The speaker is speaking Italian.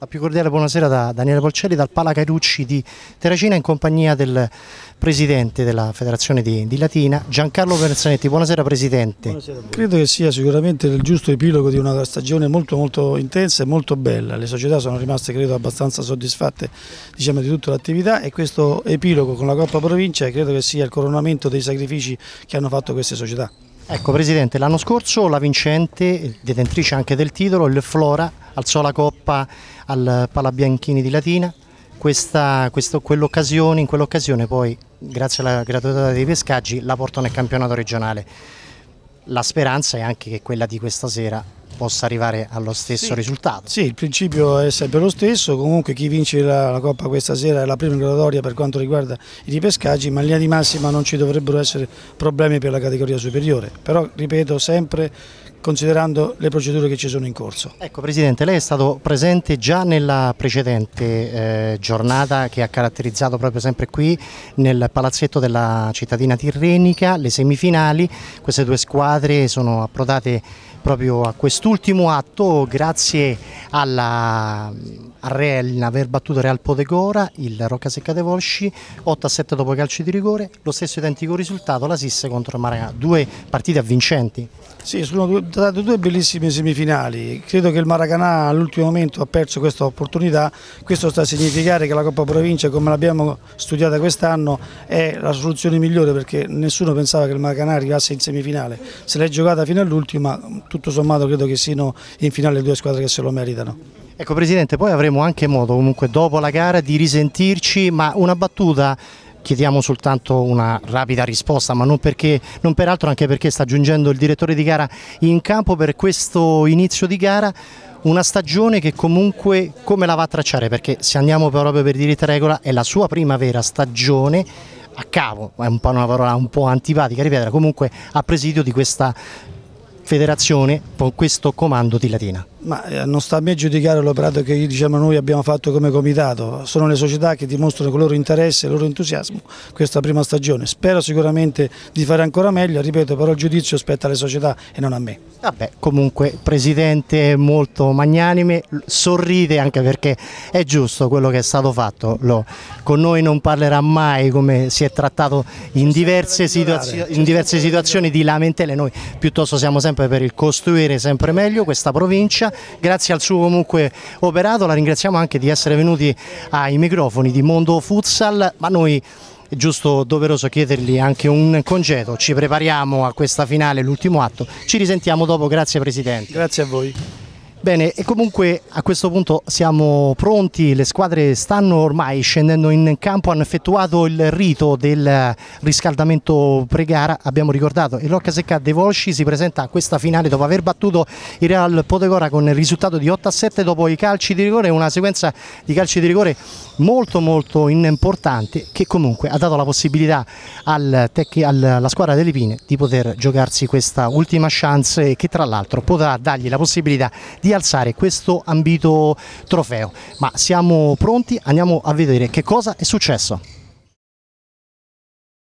La più cordiale buonasera da Daniele Polcelli dal Pala Cairucci di Terracina in compagnia del presidente della Federazione di, di Latina, Giancarlo Versanetti. Buonasera presidente. Buonasera Credo che sia sicuramente il giusto epilogo di una stagione molto molto intensa e molto bella. Le società sono rimaste credo abbastanza soddisfatte diciamo, di tutta l'attività e questo epilogo con la Coppa Provincia credo che sia il coronamento dei sacrifici che hanno fatto queste società. Ecco Presidente, l'anno scorso la vincente, detentrice anche del titolo, il Flora, alzò la coppa al Palabianchini di Latina, quell'occasione, in quell'occasione poi grazie alla gratuità dei pescaggi la portò nel campionato regionale. La speranza è anche che quella di questa sera possa arrivare allo stesso sì. risultato. Sì, il principio è sempre lo stesso, comunque chi vince la, la Coppa questa sera è la prima graduatoria per quanto riguarda i ripescaggi, ma in linea di massima non ci dovrebbero essere problemi per la categoria superiore, però ripeto sempre considerando le procedure che ci sono in corso. Ecco Presidente, lei è stato presente già nella precedente eh, giornata che ha caratterizzato proprio sempre qui nel palazzetto della cittadina tirrenica, le semifinali, queste due squadre sono approdate proprio a quest'ultimo atto grazie alla a Reelna aver battuto Real Podegora, il Roccasecca De Volsci, 8-7 a dopo i calci di rigore, lo stesso identico risultato la Sisse contro Maranà, due partite avvincenti. Sì, sono state due bellissime semifinali, credo che il Maracanà all'ultimo momento ha perso questa opportunità, questo sta a significare che la Coppa Provincia come l'abbiamo studiata quest'anno è la soluzione migliore perché nessuno pensava che il Maracanà arrivasse in semifinale, se l'è giocata fino all'ultima tutto sommato credo che siano in finale le due squadre che se lo meritano. Ecco Presidente, poi avremo anche modo comunque dopo la gara di risentirci, ma una battuta chiediamo soltanto una rapida risposta, ma non, perché, non peraltro anche perché sta giungendo il direttore di gara in campo per questo inizio di gara, una stagione che comunque come la va a tracciare? Perché se andiamo proprio per diritta regola è la sua primavera stagione a cavo, è un po' una parola un po' antipatica, ripetere, comunque a presidio di questa federazione con questo comando di Latina. Ma eh, non sta a me giudicare l'operato che diciamo, noi abbiamo fatto come comitato, sono le società che dimostrano il loro interesse e il loro entusiasmo questa prima stagione. Spero sicuramente di fare ancora meglio, ripeto però il giudizio spetta alle società e non a me. Vabbè, comunque Presidente molto magnanime, sorride anche perché è giusto quello che è stato fatto, Lo, con noi non parlerà mai come si è trattato in diverse, situazio, in certo. diverse situazioni di lamentele, noi piuttosto siamo sempre per il costruire sempre meglio questa provincia grazie al suo comunque operato, la ringraziamo anche di essere venuti ai microfoni di Mondo Futsal, ma noi è giusto doveroso chiedergli anche un congedo, ci prepariamo a questa finale, l'ultimo atto, ci risentiamo dopo, grazie Presidente. Grazie a voi. Bene, e comunque a questo punto siamo pronti, le squadre stanno ormai scendendo in campo, hanno effettuato il rito del riscaldamento pre-gara, abbiamo ricordato, il Rocca Secca De Volsci si presenta a questa finale dopo aver battuto il Real Podegora con il risultato di 8-7 a dopo i calci di rigore, una sequenza di calci di rigore molto molto importante che comunque ha dato la possibilità al alla squadra delle Pine di poter giocarsi questa ultima chance che tra l'altro potrà dargli la possibilità di di alzare questo ambito trofeo. Ma siamo pronti, andiamo a vedere che cosa è successo.